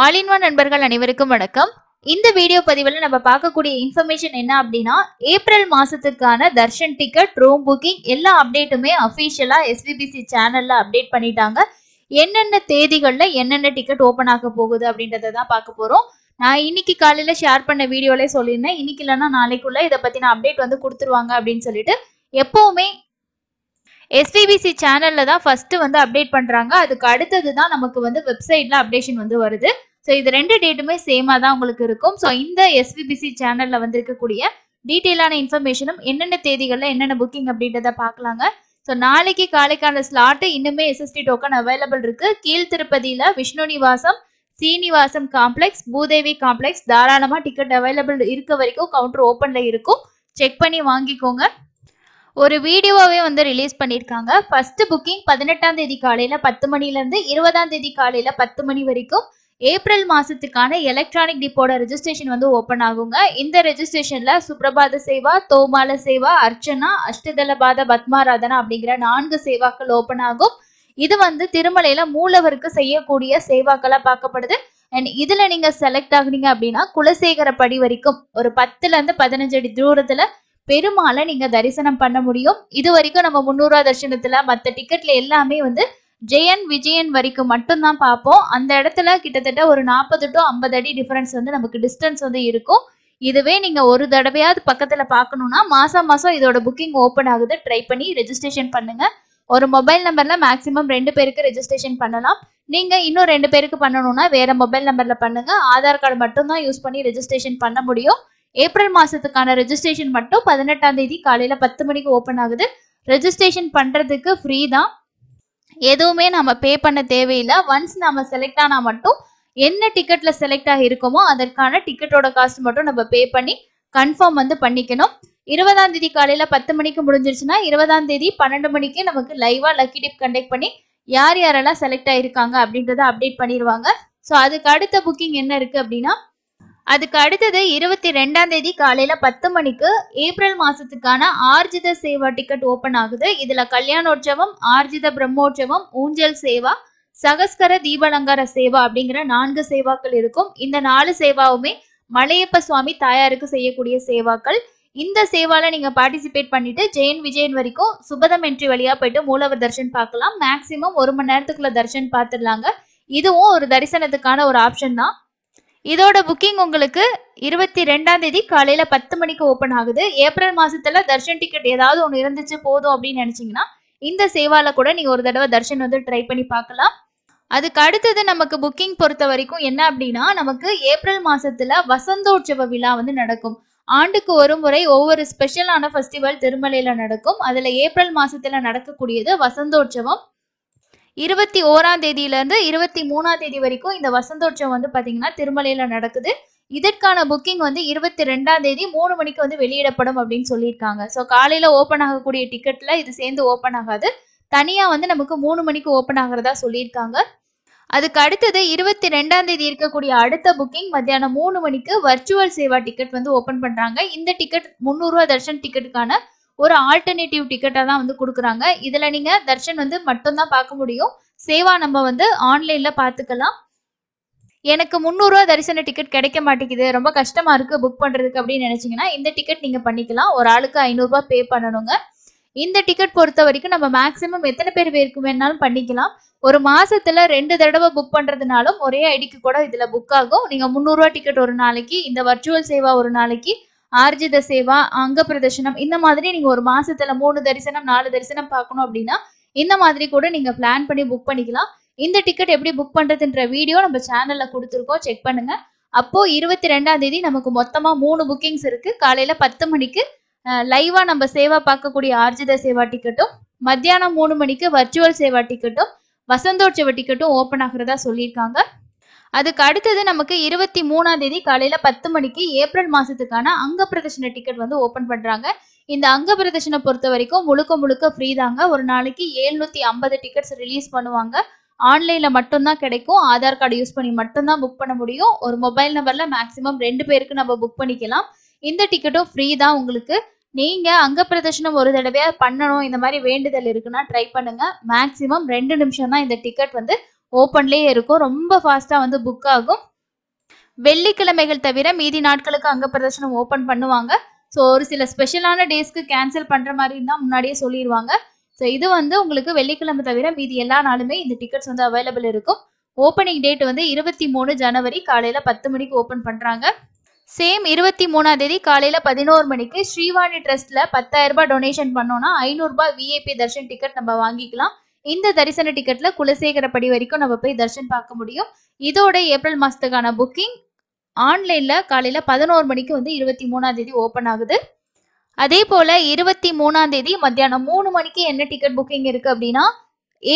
ஆலின்வா நண்பர்கள் அனைவருக்கும் வணக்கம் இந்த வீடியோ பதிவில் நம்ம பார்க்கக்கூடிய இன்ஃபர்மேஷன் என்ன அப்படின்னா ஏப்ரல் மாசத்துக்கான தர்ஷன் டிக்கெட் ரூம் புக்கிங் எல்லா அப்டேட்டுமே அஃபீஷியலா எஸ்பிபிசி சேனல்ல அப்டேட் பண்ணிட்டாங்க என்னென்ன தேதிகளில் என்னென்ன டிக்கெட் ஓப்பன் ஆக போகுது அப்படின்றத தான் பார்க்க போறோம் நான் இன்னைக்கு காலையில ஷேர் பண்ண வீடியோலே சொல்லியிருந்தேன் இன்னைக்கு இல்லைன்னா நாளைக்குள்ள இதை பத்தின அப்டேட் வந்து கொடுத்துருவாங்க அப்படின்னு சொல்லிட்டு எப்பவுமே எஸ்டிபிசி சேனல்ல தான் ஃபர்ஸ்ட் வந்து அப்டேட் பண்றாங்க அதுக்கு அடுத்தது தான் நமக்கு வந்து வெப்சைட்ல அப்டேஷன் வந்து வருது ஸோ இது ரெண்டு டேட்டுமே சேமாக தான் உங்களுக்கு இருக்கும் ஸோ இந்த எஸ்பிபிசி சேனலில் வந்திருக்கக்கூடிய டீட்டெயிலான இன்ஃபர்மேஷனும் என்னென்ன தேதிகளில் என்னென்ன புக்கிங் அப்படின்றத பார்க்கலாங்க ஸோ நாளைக்கு காலைக்கான ஸ்லாட்டு இன்னுமே எஸ்எஸ்டி டோக்கன் அவைலபிள் இருக்கு கீழ் திருப்பதியில் விஷ்ணு நிவாசம் சீனிவாசம் காம்ப்ளெக்ஸ் பூதேவி காம்ப்ளெக்ஸ் தாராளமாக டிக்கெட் அவைலபிள் இருக்க வரைக்கும் கவுண்டர் ஓப்பனில் இருக்கும் செக் பண்ணி வாங்கிக்கோங்க ஒரு வீடியோவே வந்து ரிலீஸ் பண்ணியிருக்காங்க ஃபர்ஸ்ட் புக்கிங் பதினெட்டாம் தேதி காலையில பத்து மணிலேருந்து இருபதாம் தேதி காலையில பத்து மணி வரைக்கும் ஏப்ரல் மாசத்துக்கான எலக்ட்ரானிக் டிப்போட ரெஜிஸ்ட்ரேஷன் வந்து ஓப்பன் ஆகுங்க இந்த ரெஜிஸ்ட்ரேஷன்ல சுப்ரபாத சேவா தோமால சேவா அர்ச்சனா அஷ்டதலபாத பத்மாராதனா அப்படிங்கிற நான்கு சேவாக்கள் ஓப்பன் ஆகும் இது வந்து திருமலையில மூலவருக்கு செய்யக்கூடிய சேவாக்களா பார்க்கப்படுது அண்ட் இதுல நீங்க செலக்ட் ஆகுனீங்க அப்படின்னா குலசேகர படி வரைக்கும் ஒரு பத்துல இருந்து பதினஞ்சு அடி தூரத்துல பெருமாளை நீங்க தரிசனம் பண்ண முடியும் இது வரைக்கும் நம்ம முந்நூறுவா தரிசனத்துல மற்ற டிக்கெட்ல எல்லாமே வந்து ஜெயன் விஜயன் வரைக்கும் மட்டும்தான் பார்ப்போம் அந்த இடத்துல கிட்டத்தட்ட ஒரு நாற்பது டு ஐம்பது அடி டிஃபரன்ஸ் வந்து நமக்கு டிஸ்டன்ஸ் வந்து இருக்கும் இதுவே நீங்க ஒரு தடவையாவது பக்கத்துல பாக்கணும்னா மாசம் மாசம் இதோட புக்கிங் ஓப்பன் ஆகுது ட்ரை பண்ணி ரெஜிஸ்ட்ரேஷன் பண்ணுங்க ஒரு மொபைல் நம்பர்ல மேக்சிமம் ரெண்டு பேருக்கு ரெஜிஸ்ட்ரேஷன் பண்ணலாம் நீங்க இன்னும் ரெண்டு பேருக்கு பண்ணணும்னா வேற மொபைல் நம்பர்ல பண்ணுங்க ஆதார் கார்டு மட்டும்தான் யூஸ் பண்ணி ரெஜிஸ்ட்ரேஷன் பண்ண முடியும் ஏப்ரல் மாசத்துக்கான ரெஜிஸ்ட்ரேஷன் மட்டும் பதினெட்டாம் தேதி காலையில பத்து மணிக்கு ஓப்பன் ஆகுது ரெஜிஸ்ட்ரேஷன் பண்றதுக்கு ஃப்ரீ தான் எதுவுமே நம்ம பே பண்ண தேவையில்லை ஒன்ஸ் நம்ம செலக்ட் ஆனா மட்டும் என்ன டிக்கெட்ல செலக்ட் ஆகி இருக்கோமோ அதற்கான டிக்கெட்டோட காஸ்ட் மட்டும் நம்ம பே பண்ணி கன்ஃபார்ம் வந்து பண்ணிக்கணும் இருபதாம் தேதி காலையில பத்து மணிக்கு முடிஞ்சிருச்சுன்னா இருபதாம் தேதி பன்னெண்டு மணிக்கு நமக்கு லைவா லக்கி டிப் கண்டக்ட் பண்ணி யார் யாரெல்லாம் செலக்ட் ஆயிருக்காங்க அப்படின்றத அப்டேட் பண்ணிடுவாங்க ஸோ அதுக்கு அடுத்த புக்கிங் என்ன இருக்கு அப்படின்னா அதுக்கு அடுத்தது இருபத்தி ரெண்டாம் தேதி காலையில பத்து மணிக்கு ஏப்ரல் மாசத்துக்கான ஆர்ஜித சேவா டிக்கெட் ஓபன் ஆகுது இதுல கல்யாணோற்சவம் ஆர்ஜித பிரம்மோற்சவம் ஊஞ்சல் சேவா சகஸ்கர தீபலங்கார சேவா அப்படிங்கிற நான்கு சேவாக்கள் இருக்கும் இந்த நாலு சேவாவுமே மலையப்ப சுவாமி தாயாருக்கு செய்யக்கூடிய சேவாக்கள் இந்த சேவால நீங்க பார்ட்டிசிபேட் பண்ணிட்டு ஜெயன் விஜயன் வரைக்கும் சுபதம் என்ட்ரி வழியா போயிட்டு மூலவர் தர்ஷன் பார்க்கலாம் மேக்சிமம் ஒரு மணி நேரத்துக்குள்ள தர்ஷன் பார்த்துடலாங்க இதுவும் ஒரு தரிசனத்துக்கான ஒரு ஆப்ஷன் தான் இதோட புக்கிங் உங்களுக்கு இருபத்தி ரெண்டாம் தேதி காலையில பத்து மணிக்கு ஓப்பன் ஆகுது ஏப்ரல் மாசத்துல தர்ஷன் டிக்கெட் ஏதாவது ஒன்று இருந்துச்சு போதும் அப்படின்னு நினைச்சீங்கன்னா இந்த சேவால கூட நீங்க ஒரு தடவை தர்ஷன் வந்து ட்ரை பண்ணி பார்க்கலாம் அதுக்கு அடுத்தது நமக்கு புக்கிங் பொறுத்த வரைக்கும் என்ன அப்படின்னா நமக்கு ஏப்ரல் மாசத்துல வசந்தோற்சவ விழா வந்து நடக்கும் ஆண்டுக்கு ஒரு முறை ஒவ்வொரு ஸ்பெஷலான ஃபெஸ்டிவல் திருமலையில நடக்கும் அதுல ஏப்ரல் மாசத்துல நடக்கக்கூடியது வசந்தோற்சவம் இருபத்தி ஓராம் தேதியிலேருந்து இருபத்தி மூணாம் தேதி வரைக்கும் இந்த வசந்தோற்சவம் வந்து பார்த்தீங்கன்னா திருமலையில் நடக்குது இதற்கான புக்கிங் வந்து இருபத்தி ரெண்டாம் தேதி மூணு மணிக்கு வந்து வெளியிடப்படும் அப்படின்னு சொல்லியிருக்காங்க ஸோ காலையில் ஓப்பன் ஆகக்கூடிய டிக்கெட்டில் இது சேர்ந்து ஓப்பன் ஆகாது தனியாக வந்து நமக்கு மூணு மணிக்கு ஓப்பன் ஆகிறதா சொல்லியிருக்காங்க அதுக்கு அடுத்தது இருபத்தி ரெண்டாம் தேதி இருக்கக்கூடிய அடுத்த புக்கிங் மத்தியானம் மூணு மணிக்கு வர்ச்சுவல் சேவா டிக்கெட் வந்து ஓப்பன் பண்ணுறாங்க இந்த டிக்கெட் முந்நூறுரூவா தர்ஷன் டிக்கெட்டுக்கான ஒரு ஆல்டர்னேட்டிவ் டிக்கெட்டை தான் வந்து கொடுக்குறாங்க இதில் நீங்கள் தர்ஷன் வந்து மட்டும்தான் பார்க்க முடியும் சேவா நம்ம வந்து ஆன்லைனில் பார்த்துக்கலாம் எனக்கு முந்நூறுரூவா தரிசன டிக்கெட் கிடைக்க மாட்டேங்குது ரொம்ப கஷ்டமாக இருக்குது புக் பண்ணுறதுக்கு அப்படின்னு நினச்சிங்கன்னா இந்த டிக்கெட் நீங்கள் பண்ணிக்கலாம் ஒரு ஆளுக்கு ஐநூறுரூவா பே பண்ணணுங்க இந்த டிக்கெட் பொறுத்த வரைக்கும் நம்ம மேக்ஸிமம் எத்தனை பேர் பேருக்கு வேணாலும் பண்ணிக்கலாம் ஒரு மாசத்துல ரெண்டு தடவை புக் பண்றதுனாலும் ஒரே ஐடிக்கு கூட இதுல புக் ஆகும் நீங்க முந்நூறுரூவா டிக்கெட் ஒரு நாளைக்கு இந்த வர்ச்சுவல் சேவா ஒரு நாளைக்கு ஆர்ஜித சேவா அங்க பிரதர்ஷனம் இந்த மாதிரி நீங்க ஒரு மாசத்துல மூணு தரிசனம் நாலு தரிசனம் பார்க்கணும் அப்படின்னா இந்த மாதிரி கூட நீங்க பிளான் பண்ணி புக் பண்ணிக்கலாம் இந்த டிக்கெட் எப்படி புக் பண்றதுன்ற வீடியோ நம்ம சேனல்ல கொடுத்துருக்கோம் செக் பண்ணுங்க அப்போ இருபத்தி ரெண்டாம் தேதி நமக்கு மொத்தமா மூணு புக்கிங்ஸ் இருக்கு காலையில பத்து மணிக்கு லைவா நம்ம சேவா பார்க்கக்கூடிய ஆர்ஜித சேவா டிக்கெட்டும் மத்தியானம் மூணு மணிக்கு வர்ச்சுவல் சேவா டிக்கெட்டும் வசந்தோற்சவ டிக்கெட்டும் ஓப்பன் ஆகிறதா சொல்லியிருக்காங்க அதுக்கு அடுத்தது நமக்கு இருபத்தி மூணாம் தேதி காலையில பத்து மணிக்கு ஏப்ரல் மாசத்துக்கான அங்க பிரதர்ஷன டிக்கெட் வந்து ஓபன் பண்றாங்க இந்த அங்க பிரதர்ஷனை பொறுத்த வரைக்கும் முழுக்க முழுக்க ஃப்ரீ தாங்க ஒரு நாளைக்கு எழுநூத்தி ஐம்பது டிக்கெட்ஸ் ரிலீஸ் பண்ணுவாங்க ஆன்லைன்ல மட்டும்தான் கிடைக்கும் ஆதார் கார்டு யூஸ் பண்ணி மட்டும்தான் புக் பண்ண முடியும் ஒரு மொபைல் நம்பர்ல மேக்சிமம் ரெண்டு பேருக்கு நம்ம புக் பண்ணிக்கலாம் இந்த டிக்கெட்டும் ஃப்ரீ தான் உங்களுக்கு நீங்க அங்க பிரதர்ஷனம் ஒரு தடவையா பண்ணணும் இந்த மாதிரி வேண்டுதல் இருக்குன்னா ட்ரை பண்ணுங்க மேக்சிமம் ரெண்டு நிமிஷம் தான் இந்த டிக்கெட் வந்து ஓப்பன்லேயே இருக்கும் ரொம்ப ஃபாஸ்ட்டாக வந்து புக் ஆகும் வெள்ளிக்கிழமைகள் தவிர மீதி நாட்களுக்கு அங்க பிரதர்சனம் ஓப்பன் பண்ணுவாங்க ஸோ ஒரு சில ஸ்பெஷலான டேஸ்க்கு கேன்சல் பண்ணுற மாதிரி இருந்தால் முன்னாடியே சொல்லிடுவாங்க ஸோ இது வந்து உங்களுக்கு வெள்ளிக்கிழமை தவிர மீதி எல்லா நாளுமே இந்த டிக்கெட்ஸ் வந்து அவைலபிள் இருக்கும் ஓப்பனிங் டேட் வந்து இருபத்தி மூணு ஜனவரி காலையில் பத்து மணிக்கு ஓப்பன் பண்ணுறாங்க சேம் இருபத்தி மூணாம் தேதி காலையில் பதினோரு மணிக்கு ஸ்ரீவாணி ட்ரஸ்ட்டில் ரூபாய் டொனேஷன் பண்ணோன்னா ஐநூறுரூபா விஐபி தர்ஷன் டிக்கெட் நம்ம வாங்கிக்கலாம் இந்த தரிசன டிக்கெட்ல படி வரைக்கும் நம்ம போய் தர்ஷன் பார்க்க முடியும் இதோட ஏப்ரல் மாசத்துக்கான புக்கிங் ஆன்லைன்ல காலையில பதினோரு மணிக்கு வந்து இருபத்தி மூணாம் தேதி ஓப்பன் ஆகுது அதே போல இருபத்தி மூணாம் தேதி மத்தியானம் மூணு மணிக்கு என்ன டிக்கெட் புக்கிங் இருக்கு அப்படின்னா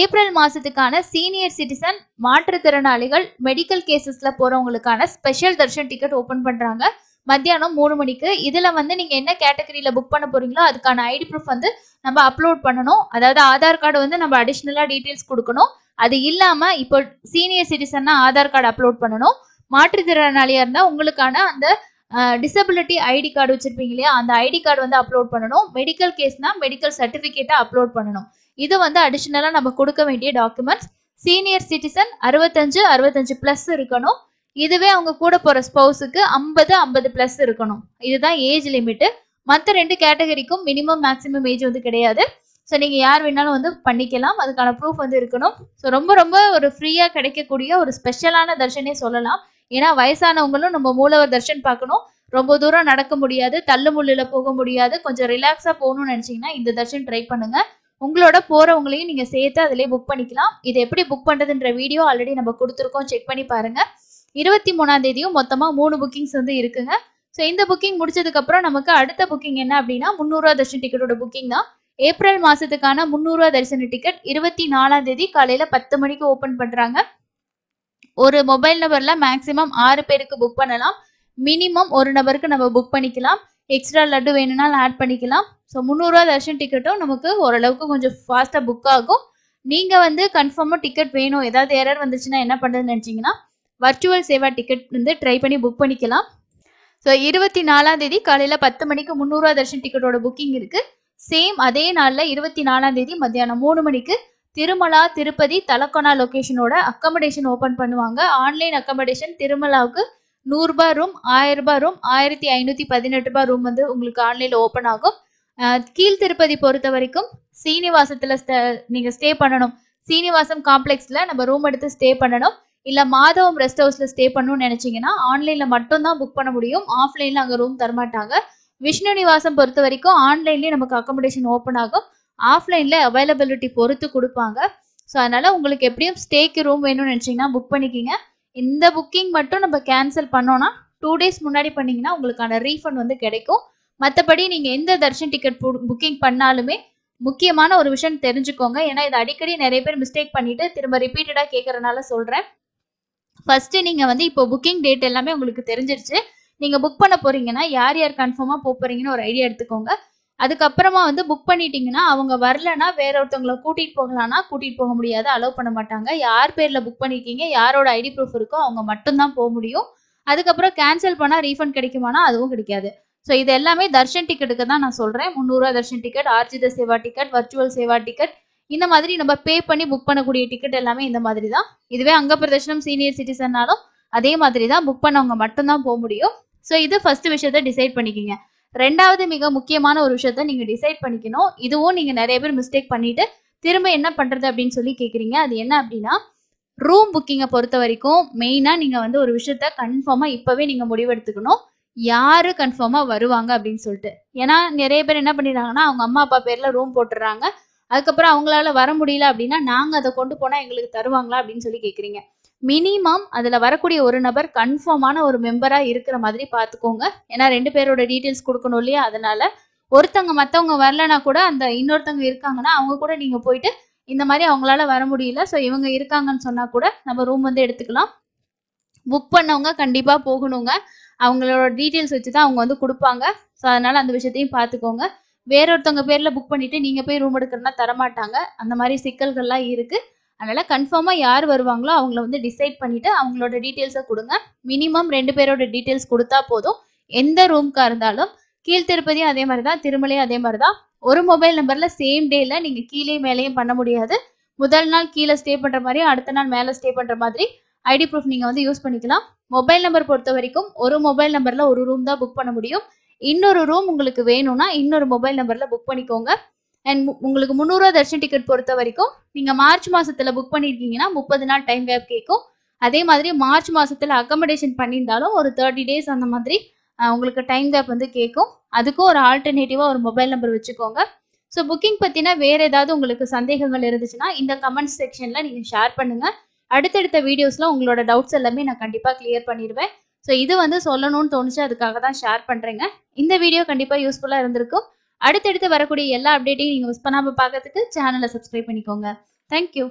ஏப்ரல் மாசத்துக்கான சீனியர் சிட்டிசன் மாற்றுத்திறனாளிகள் மெடிக்கல் கேசஸ்ல போறவங்களுக்கான ஸ்பெஷல் தர்ஷன் டிக்கெட் ஓபன் பண்றாங்க மத்தியானம் மூணு மணிக்கு இதுல வந்து நீங்க என்ன கேட்டகரியில புக் பண்ண போறீங்களோ அதுக்கான ஐடி ப்ரூஃப் வந்து நம்ம அப்லோட் பண்ணணும் அதாவது ஆதார் கார்டு வந்து நம்ம அடிஷ்னலா டீட்டெயில்ஸ் கொடுக்கணும் அது இல்லாம இப்போ சீனியர் சிட்டிசன்னா ஆதார் கார்டு அப்லோட் பண்ணணும் மாற்றுத்திறனாளியா இருந்தா உங்களுக்கான அந்த டிசபிலிட்டி ஐடி கார்டு வச்சிருப்பீங்க இல்லையா அந்த ஐடி கார்டு வந்து அப்லோட் பண்ணணும் மெடிக்கல் கேஸ்னா மெடிக்கல் சர்டிஃபிகேட்டை அப்லோட் பண்ணணும் இது வந்து அடிஷ்னலாக நம்ம கொடுக்க வேண்டிய டாக்குமெண்ட்ஸ் சீனியர் சிட்டிசன் அறுபத்தஞ்சு அறுபத்தஞ்சு பிளஸ் இருக்கணும் இதுவே அவங்க கூட போற ஸ்பௌஸுக்கு ஐம்பது ஐம்பது பிளஸ் இருக்கணும் இதுதான் ஏஜ் லிமிட்டு மற்ற ரெண்டு கேட்டகரிக்கும் மினிமம் மேக்ஸிமம் ஏஜ் வந்து கிடையாது ஸோ நீங்கள் யார் வேணாலும் வந்து பண்ணிக்கலாம் அதுக்கான ப்ரூஃப் வந்து இருக்கணும் ஸோ ரொம்ப ரொம்ப ஒரு ஃப்ரீயாக கிடைக்கக்கூடிய ஒரு ஸ்பெஷலான தர்ஷனே சொல்லலாம் ஏன்னா வயசானவங்களும் நம்ம மூலவர் தர்ஷன் பார்க்கணும் ரொம்ப தூரம் நடக்க முடியாது தள்ளு முள்ளில் போக முடியாது கொஞ்சம் ரிலாக்ஸாக போகணும்னு நினச்சிங்கன்னா இந்த தர்ஷன் ட்ரை பண்ணுங்கள் உங்களோட போகிறவங்களையும் நீங்கள் சேர்த்து அதிலே புக் பண்ணிக்கலாம் இதை எப்படி புக் பண்ணுறதுன்ற வீடியோ ஆல்ரெடி நம்ம கொடுத்துருக்கோம் செக் பண்ணி பாருங்கள் இருபத்தி மூணாம் தேதியும் மொத்தமாக மூணு புக்கிங்ஸ் வந்து இருக்குங்க ஸோ இந்த புக்கிங் முடிச்சதுக்கப்புறம் நமக்கு அடுத்த புக்கிங் என்ன அப்படின்னா முந்நூறுரூவா தர்ஷன் டிக்கெட்டோட புக்கிங் தான் ஏப்ரல் மாதத்துக்கான முந்நூறுரூவா தரிசன டிக்கெட் இருபத்தி நாலாம் தேதி காலையில் பத்து மணிக்கு ஓப்பன் பண்ணுறாங்க ஒரு மொபைல் நம்பரில் மேக்ஸிமம் ஆறு பேருக்கு புக் பண்ணலாம் மினிமம் ஒரு நபருக்கு நம்ம புக் பண்ணிக்கலாம் எக்ஸ்ட்ரா லட்டு வேணும்னாலும் ஆட் பண்ணிக்கலாம் ஸோ முந்நூறுரூவா தர்ஷன் டிக்கெட்டும் நமக்கு ஓரளவுக்கு கொஞ்சம் ஃபாஸ்ட்டாக புக் ஆகும் நீங்கள் வந்து கன்ஃபார்மாக டிக்கெட் வேணும் ஏதாவது எரர் வந்துச்சுன்னா என்ன பண்ணுறதுன்னு நினச்சிங்கன்னா வர்ச்சுவல் சேவா டிக்கெட் வந்து ட்ரை பண்ணி புக் பண்ணிக்கலாம் ஸோ இருபத்தி நாலாம் தேதி காலையில் பத்து மணிக்கு முந்நூறுரூவா தர்ஷன் டிக்கெட்டோட புக்கிங் இருக்கு சேம் அதே நாளில் இருபத்தி நாலாம் தேதி மத்தியானம் மூணு மணிக்கு திருமலா திருப்பதி தலக்கோனா லொக்கேஷனோட அக்கமடேஷன் ஓப்பன் பண்ணுவாங்க ஆன்லைன் அக்கமடேஷன் திருமலாவுக்கு நூறுரூபா ரூம் ஆயிரரூபா ரூம் ஆயிரத்தி ஐநூற்றி பதினெட்டு ரூபா ரூம் வந்து உங்களுக்கு ஆன்லைனில் ஓப்பன் ஆகும் கீழ் திருப்பதி பொறுத்த வரைக்கும் சீனிவாசத்தில் நீங்கள் ஸ்டே பண்ணணும் சீனிவாசம் காம்ப்ளெக்ஸில் நம்ம ரூம் எடுத்து ஸ்டே பண்ணணும் இல்லை மாதவம் ரெஸ்ட் ஹவுஸில் ஸ்டே பண்ணணும்னு நினச்சிங்கன்னா ஆன்லைனில் மட்டும்தான் புக் பண்ண முடியும் ஆஃப்லைனில் அங்கே ரூம் தரமாட்டாங்க விஷ்ணு நிவாசம் பொறுத்த வரைக்கும் ஆன்லைன்லேயே நமக்கு அகாமடேஷன் ஓப்பன் ஆகும் ஆஃப்லைனில் அவைலபிலிட்டி பொறுத்து கொடுப்பாங்க ஸோ அதனால் உங்களுக்கு எப்படியும் ஸ்டேக்கு ரூம் வேணும்னு நினச்சிங்கன்னா புக் பண்ணிக்கிங்க இந்த புக்கிங் மட்டும் நம்ம கேன்சல் பண்ணோன்னா டூ டேஸ் முன்னாடி பண்ணீங்கன்னா உங்களுக்கான ரீஃபண்ட் வந்து கிடைக்கும் மற்றபடி நீங்கள் எந்த தர்ஷன் டிக்கெட் புக்கிங் பண்ணாலுமே முக்கியமான ஒரு விஷயம் தெரிஞ்சுக்கோங்க ஏன்னா இதை அடிக்கடி நிறைய பேர் மிஸ்டேக் பண்ணிட்டு திரும்ப ரிப்பீட்டடாக கேட்கறதுனால சொல்கிறேன் ஃபர்ஸ்ட் நீங்க வந்து இப்போ புக்கிங் டேட் எல்லாமே உங்களுக்கு தெரிஞ்சிருச்சு நீங்க புக் பண்ண போறீங்கன்னா யார் யார் கன்ஃபார்மா போறீங்கன்னு ஒரு ஐடியா எடுத்துக்கோங்க அதுக்கப்புறமா வந்து புக் பண்ணிட்டீங்கன்னா அவங்க வரலன்னா வேற ஒருத்தவங்களை கூட்டிட்டு போகலான்னா கூட்டிட்டு போக முடியாது அலோவ் பண்ண மாட்டாங்க யார் பேர்ல புக் பண்ணிருக்கீங்க யாரோட ஐடி ப்ரூஃப் இருக்கோ அவங்க மட்டும்தான் போக முடியும் அதுக்கப்புறம் கேன்சல் பண்ணால் ரீஃபண்ட் கிடைக்குமானா அதுவும் கிடைக்காது ஸோ இது எல்லாமே தர்ஷன் டிக்கெட்டுக்கு தான் நான் சொல்கிறேன் முந்நூறுரூவா darshan ticket Arjitha seva ticket virtual seva ticket இந்த மாதிரி நம்ம பே பண்ணி புக் பண்ணக்கூடிய டிக்கெட் எல்லாமே இந்த மாதிரி தான் இதுவே அங்க பிரதர்ஷனம் சீனியர் சிட்டிசன்னாலும் அதே மாதிரி தான் புக் பண்ணவங்க மட்டும்தான் போக முடியும் ஸோ இது ஃபர்ஸ்ட் விஷயத்த டிசைட் பண்ணிக்கிங்க ரெண்டாவது மிக முக்கியமான ஒரு விஷயத்த நீங்க டிசைட் பண்ணிக்கணும் இதுவும் நீங்க நிறைய பேர் மிஸ்டேக் பண்ணிட்டு திரும்ப என்ன பண்றது அப்படின்னு சொல்லி கேட்குறீங்க அது என்ன அப்படின்னா ரூம் புக்கிங்கை பொறுத்த வரைக்கும் மெயினாக நீங்கள் வந்து ஒரு விஷயத்த கன்ஃபார்மாக இப்போவே நீங்கள் முடிவெடுத்துக்கணும் யாரு கன்ஃபார்மாக வருவாங்க அப்படின்னு சொல்லிட்டு ஏன்னா நிறைய பேர் என்ன பண்ணிடுறாங்கன்னா அவங்க அம்மா அப்பா பேரில் ரூம் போட்டுடுறாங்க அதுக்கப்புறம் அவங்களால வர முடியல அப்படின்னா நாங்கள் அதை கொண்டு போனால் எங்களுக்கு தருவாங்களா அப்படின்னு சொல்லி கேட்குறீங்க மினிமம் அதில் வரக்கூடிய ஒரு நபர் கன்ஃபார்மான ஒரு மெம்பராக இருக்கிற மாதிரி பார்த்துக்கோங்க ஏன்னா ரெண்டு பேரோட டீட்டெயில்ஸ் கொடுக்கணும் இல்லையா அதனால ஒருத்தவங்க மற்றவங்க வரலன்னா கூட அந்த இன்னொருத்தவங்க இருக்காங்கன்னா அவங்க கூட நீங்கள் போயிட்டு இந்த மாதிரி அவங்களால வர முடியல ஸோ இவங்க இருக்காங்கன்னு சொன்னால் கூட நம்ம ரூம் வந்து எடுத்துக்கலாம் புக் பண்ணவங்க கண்டிப்பாக போகணுங்க அவங்களோட டீட்டெயில்ஸ் வச்சு தான் அவங்க வந்து கொடுப்பாங்க ஸோ அதனால் அந்த விஷயத்தையும் பார்த்துக்கோங்க வேறொருத்தவங்க பேர்ல புக் பண்ணிட்டு நீங்க போய் ரூம் எடுக்கிறனா தரமாட்டாங்க அந்த மாதிரி சிக்கல்கள்லாம் இருக்கு அதனால கன்ஃபார்மா யார் வருவாங்களோ அவங்கள வந்து டிசைட் பண்ணிட்டு அவங்களோட டீட்டெயில்ஸை கொடுங்க மினிமம் ரெண்டு பேரோட டீட்டெயில்ஸ் கொடுத்தா போதும் எந்த ரூம்க்கா இருந்தாலும் கீழ் அதே மாதிரி தான் திருமலையும் அதே மாதிரி தான் ஒரு மொபைல் நம்பர்ல சேம் டேல நீங்க கீழே மேலேயும் பண்ண முடியாது முதல் நாள் கீழே ஸ்டே பண்ற மாதிரி அடுத்த நாள் மேலே ஸ்டே பண்ற மாதிரி ஐடி ப்ரூஃப் நீங்க வந்து யூஸ் பண்ணிக்கலாம் மொபைல் நம்பர் பொறுத்த வரைக்கும் ஒரு மொபைல் நம்பர்ல ஒரு ரூம் தான் புக் பண்ண முடியும் இன்னொரு ரூம் உங்களுக்கு வேணும்னா இன்னொரு மொபைல் நம்பரில் புக் பண்ணிக்கோங்க அண்ட் உங்களுக்கு முந்நூறுரூவா தர்ஷன் டிக்கெட் பொறுத்த வரைக்கும் நீங்கள் மார்ச் மாதத்தில் புக் பண்ணியிருக்கீங்கன்னா முப்பது நாள் டைம் கேப் கேட்கும் அதே மாதிரி மார்ச் மாதத்தில் அக்கமடேஷன் பண்ணியிருந்தாலும் ஒரு தேர்ட்டி டேஸ் அந்த மாதிரி உங்களுக்கு டைம் கேப் வந்து கேட்கும் அதுக்கும் ஒரு ஆல்டர்னேட்டிவா ஒரு மொபைல் நம்பர் வச்சுக்கோங்க ஸோ புக்கிங் பற்றினா வேறு ஏதாவது உங்களுக்கு சந்தேகங்கள் இருந்துச்சுன்னா இந்த கமெண்ட் செக்ஷனில் நீங்கள் ஷேர் பண்ணுங்கள் அடுத்தடுத்த வீடியோஸில் உங்களோட டவுட்ஸ் எல்லாமே நான் கண்டிப்பாக கிளியர் பண்ணிடுவேன் ஸோ இது வந்து சொல்லணும்னு தோணுச்சு அதுக்காக தான் ஷேர் பண்ணுறேங்க இந்த வீடியோ கண்டிப்பாக யூஸ்ஃபுல்லாக இருந்திருக்கும் அடுத்தடுத்து வரக்கூடிய எல்லா அப்டேட்டையும் நீங்கள் மிஸ் பண்ணாமல் பார்க்கறதுக்கு சேனலை சப்ஸ்கிரைப் பண்ணிக்கோங்க தேங்க்யூ